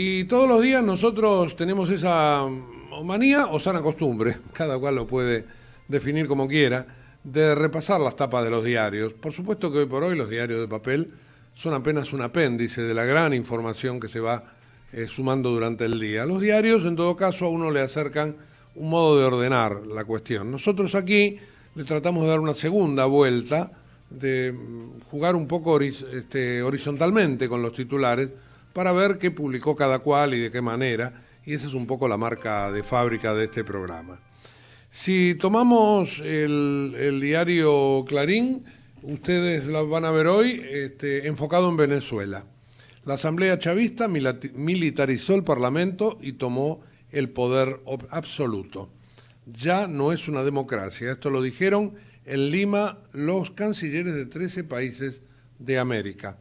Y todos los días nosotros tenemos esa mm, manía o sana costumbre, cada cual lo puede definir como quiera, de repasar las tapas de los diarios. Por supuesto que hoy por hoy los diarios de papel son apenas un apéndice de la gran información que se va eh, sumando durante el día. Los diarios, en todo caso, a uno le acercan un modo de ordenar la cuestión. Nosotros aquí le tratamos de dar una segunda vuelta, de mm, jugar un poco este, horizontalmente con los titulares, para ver qué publicó cada cual y de qué manera, y esa es un poco la marca de fábrica de este programa. Si tomamos el, diario Clarín, ustedes lo van a ver hoy este, enfocado en Venezuela. La Asamblea Chavista militarizó el Parlamento y tomó el poder absoluto. Ya no es una democracia. Esto lo dijeron en Lima los cancilleres de 13 países de América.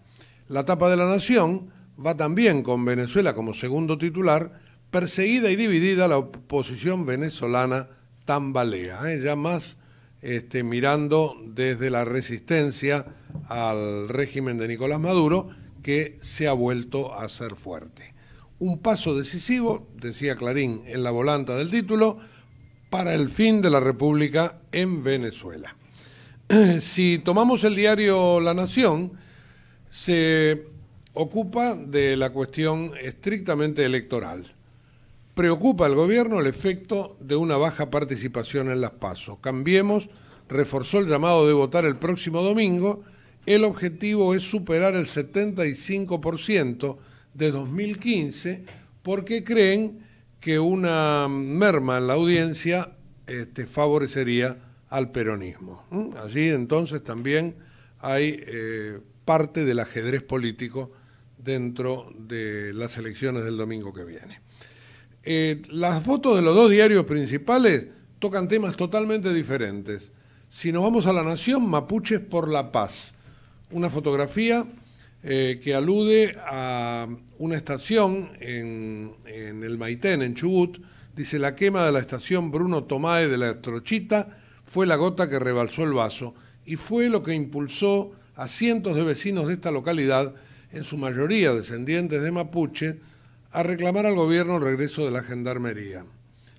La tapa de la Nación va también con Venezuela como segundo titular, perseguida y dividida la oposición venezolana tambalea, ¿eh? ya más este, mirando desde la resistencia al régimen de Nicolás Maduro, que se ha vuelto a ser fuerte. Un paso decisivo, decía Clarín en la volanta del título, para el fin de la República en Venezuela. Si tomamos el diario La Nación, se ocupa de la cuestión estrictamente electoral. Preocupa al gobierno el efecto de una baja participación en las pasos. Cambiemos reforzó el llamado de votar el próximo domingo. El objetivo es superar el 75% de 2015 porque creen que una merma en la audiencia este, favorecería al peronismo. así Allí entonces también hay eh, parte del ajedrez político dentro de las elecciones del domingo que viene. Eh, las fotos de los dos diarios principales tocan temas totalmente diferentes. Si nos vamos a la Nación, Mapuches por la Paz, una fotografía eh, que alude a una estación en, el Maitén, en Chubut, dice la quema de la estación Bruno Tomae de la Trochita fue la gota que rebalsó el vaso y fue lo que impulsó a cientos de vecinos de esta localidad en su mayoría descendientes de mapuche, a reclamar al gobierno el regreso de la gendarmería.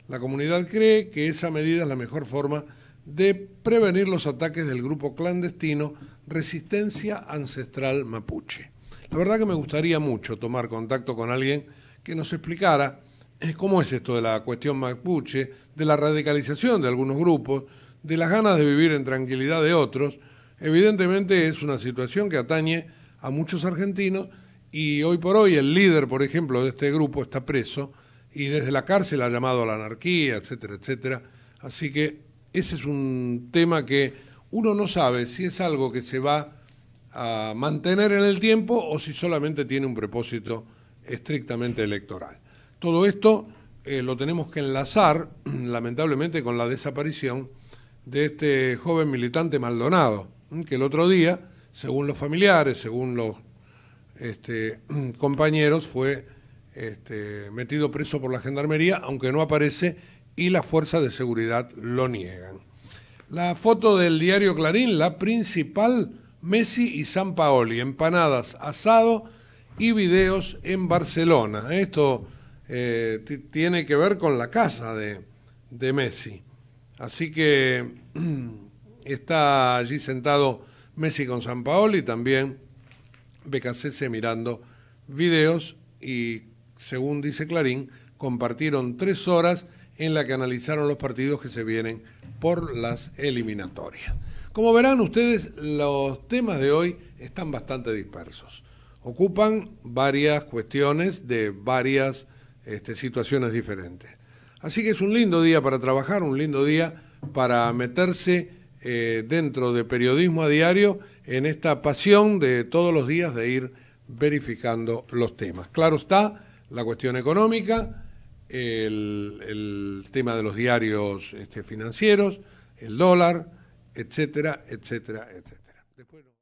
La comunidad cree que esa medida es la mejor forma de prevenir los ataques del grupo clandestino Resistencia Ancestral Mapuche. La verdad que me gustaría mucho tomar contacto con alguien que nos explicara eh, cómo es esto de la cuestión mapuche, de la radicalización de algunos grupos, de las ganas de vivir en tranquilidad de otros. Evidentemente es una situación que atañe a muchos argentinos y hoy por hoy el líder, por ejemplo, de este grupo está preso y desde la cárcel ha llamado a la anarquía, etcétera, etcétera. Así que ese es un tema que uno no sabe si es algo que se va a mantener en el tiempo o si solamente tiene un propósito estrictamente electoral. Todo esto eh, lo tenemos que enlazar, lamentablemente, con la desaparición de este joven militante Maldonado, que el otro día según los familiares, según los este, compañeros, fue este, metido preso por la gendarmería, aunque no aparece, y las fuerzas de seguridad lo niegan. La foto del diario Clarín, la principal, Messi y San Paoli, empanadas, asado y videos en Barcelona. Esto eh, tiene que ver con la casa de, de Messi. Así que está allí sentado Messi con San Paolo y también BKCC mirando videos y, según dice Clarín, compartieron tres horas en la que analizaron los partidos que se vienen por las eliminatorias. Como verán ustedes, los temas de hoy están bastante dispersos. Ocupan varias cuestiones de varias este, situaciones diferentes. Así que es un lindo día para trabajar, un lindo día para meterse eh, dentro de periodismo a diario en esta pasión de todos los días de ir verificando los temas. Claro está la cuestión económica, el, tema de los diarios este, financieros, el dólar, etcétera, etcétera, etcétera.